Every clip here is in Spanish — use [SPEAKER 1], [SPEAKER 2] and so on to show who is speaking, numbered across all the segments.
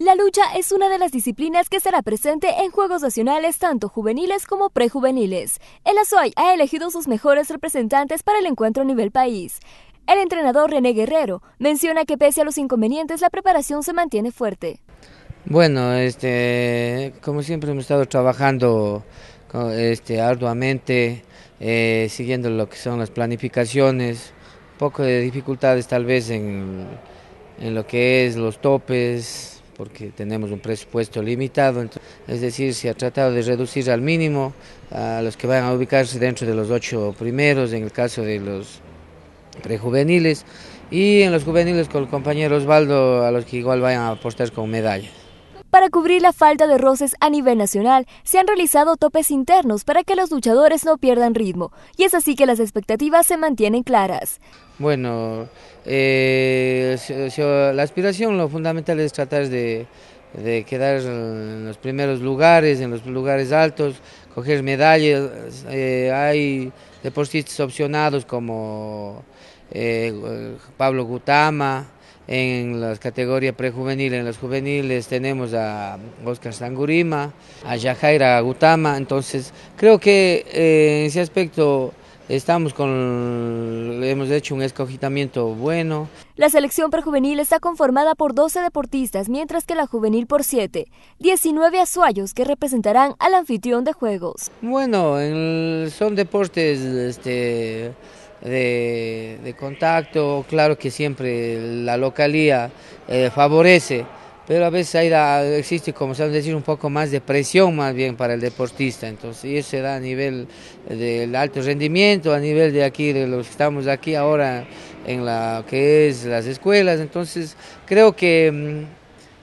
[SPEAKER 1] La lucha es una de las disciplinas que será presente en Juegos Nacionales tanto juveniles como prejuveniles. El Azuay ha elegido sus mejores representantes para el encuentro a nivel país. El entrenador René Guerrero menciona que pese a los inconvenientes la preparación se mantiene fuerte.
[SPEAKER 2] Bueno, este, como siempre hemos estado trabajando este, arduamente, eh, siguiendo lo que son las planificaciones, un poco de dificultades tal vez en, en lo que es los topes, porque tenemos un presupuesto limitado, es decir, se ha tratado de reducir al mínimo a los que van a ubicarse dentro de los ocho primeros, en el caso de los prejuveniles, y en los juveniles con el compañero Osvaldo, a los que igual vayan a apostar con medallas.
[SPEAKER 1] Para cubrir la falta de roces a nivel nacional, se han realizado topes internos para que los luchadores no pierdan ritmo, y es así que las expectativas se mantienen claras.
[SPEAKER 2] Bueno, eh, la aspiración, lo fundamental es tratar de, quedar en los primeros lugares, en los lugares altos, coger medallas. Eh, hay deportistas opcionados como eh, Pablo Gutama, en las categorías prejuvenil, en las juveniles tenemos a Oscar Sangurima, a Yajaira Gutama, entonces creo que eh, en ese aspecto estamos con hemos hecho un escogitamiento bueno.
[SPEAKER 1] La selección prejuvenil está conformada por 12 deportistas, mientras que la juvenil por 7, 19 azuayos que representarán al anfitrión de juegos.
[SPEAKER 2] Bueno, son deportes este de, contacto, claro que siempre la localía eh, favorece, pero a veces hay existe, como saben decir, un poco más de presión más bien para el deportista, entonces y eso da a nivel del alto rendimiento, a nivel de aquí, de los que estamos aquí ahora en la que es las escuelas, entonces creo que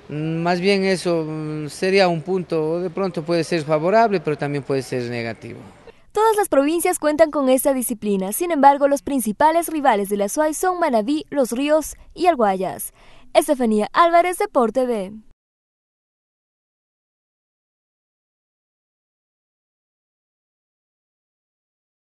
[SPEAKER 2] mm, más bien eso mm, sería un punto, de pronto puede ser favorable, pero también puede ser negativo.
[SPEAKER 1] Todas las provincias cuentan con esta disciplina, sin embargo los principales rivales de la SUAI son Manabí, Los Ríos y Alguayas. Estefanía Álvarez, Deporte B.